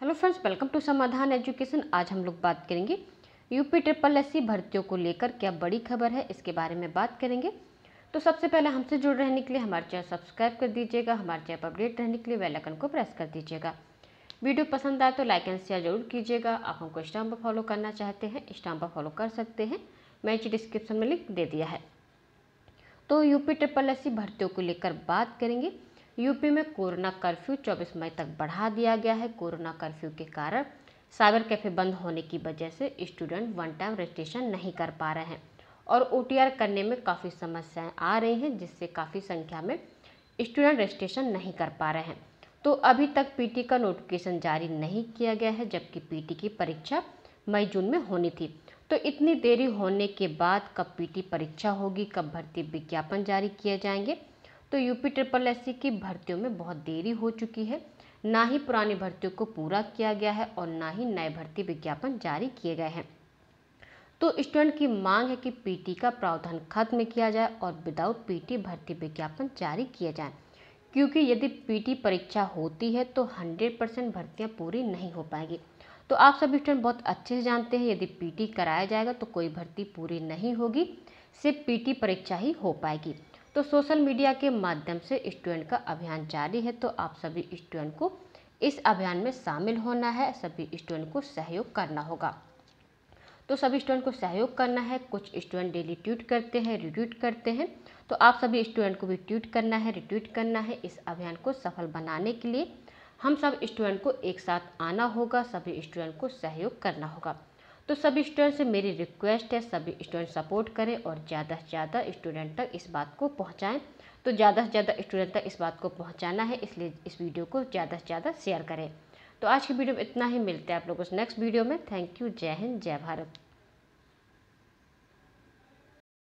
hello friends welcome to Samadhan education आज हम लोग बात करेंगे यूपी ट्रिपल एस भर्तियों को लेकर क्या बड़ी खबर है इसके बारे में बात करेंगे तो सबसे पहले हमसे जुड़ रहने के लिए हमारे चैनल सब्सक्राइब कर दीजिएगा हमारे चैनल पर अपडेट रहने के लिए वेलाइकन को प्रेस कर दीजिएगा वीडियो पसंद आए तो लाइक एंड शेयर जरूर कीजिएगा आप हमको इंस्टाम पर फॉलो करना चाहते हैं इंस्टाम पर फॉलो कर सकते हैं मैं इसे डिस्क्रिप्शन में लिंक दे दिया है तो यूपी ट्रिपल एस भर्तियों को लेकर बात करेंगे यूपी में कोरोना कर्फ्यू 24 मई तक बढ़ा दिया गया है कोरोना कर्फ्यू के कारण साइबर कैफ़े बंद होने की वजह से स्टूडेंट वन टाइम रजिस्ट्रेशन नहीं कर पा रहे हैं और ओ करने में काफ़ी समस्याएं आ रही हैं जिससे काफ़ी संख्या में स्टूडेंट रजिस्ट्रेशन नहीं कर पा रहे हैं तो अभी तक पी का नोटिफिकेशन जारी नहीं किया गया है जबकि पी की परीक्षा मई जून में होनी थी तो इतनी देरी होने के बाद कब पीटी परीक्षा होगी कब भर्ती विज्ञापन जारी किए जाएंगे तो यूपी ट्रिपल एस की भर्तियों में बहुत देरी हो चुकी है ना ही पुरानी भर्तियों को पूरा किया गया है और ना ही नए भर्ती विज्ञापन जारी किए गए हैं तो स्टूडेंट की मांग है कि पीटी का प्रावधान खत्म किया जाए और विदाउट पीटी भर्ती विज्ञापन जारी किए जाए क्योंकि यदि पीटी परीक्षा होती है तो 100 परसेंट भर्तियाँ पूरी नहीं हो पाएगी तो आप सभी स्टूडेंट बहुत अच्छे से जानते हैं यदि पीटी कराया जाएगा तो कोई भर्ती पूरी नहीं होगी सिर्फ पीटी परीक्षा ही हो पाएगी तो सोशल मीडिया के माध्यम से स्टूडेंट का अभियान जारी है तो आप सभी स्टूडेंट को इस अभियान में शामिल होना है सभी स्टूडेंट को सहयोग करना होगा तो सभी स्टूडेंट को सहयोग करना है कुछ स्टूडेंट डेली ट्वीट करते हैं रिट्वीट करते हैं तो आप सभी स्टूडेंट को भी ट्वीट करना है रिट्वीट करना है इस अभियान को सफल बनाने के लिए हम सब स्टूडेंट को एक साथ आना होगा सभी स्टूडेंट को सहयोग करना होगा तो सभी स्टूडेंट से मेरी रिक्वेस्ट है सभी स्टूडेंट सपोर्ट करें और ज़्यादा से ज़्यादा स्टूडेंट तक इस बात को पहुँचाएँ तो ज़्यादा से ज़्यादा स्टूडेंट तक इस बात को पहुँचाना है इसलिए इस वीडियो को ज़्यादा से ज़्यादा शेयर करें तो आज की वीडियो में इतना ही मिलते हैं आप लोगों से नेक्स्ट वीडियो में थैंक यू जय हिंद जय भारत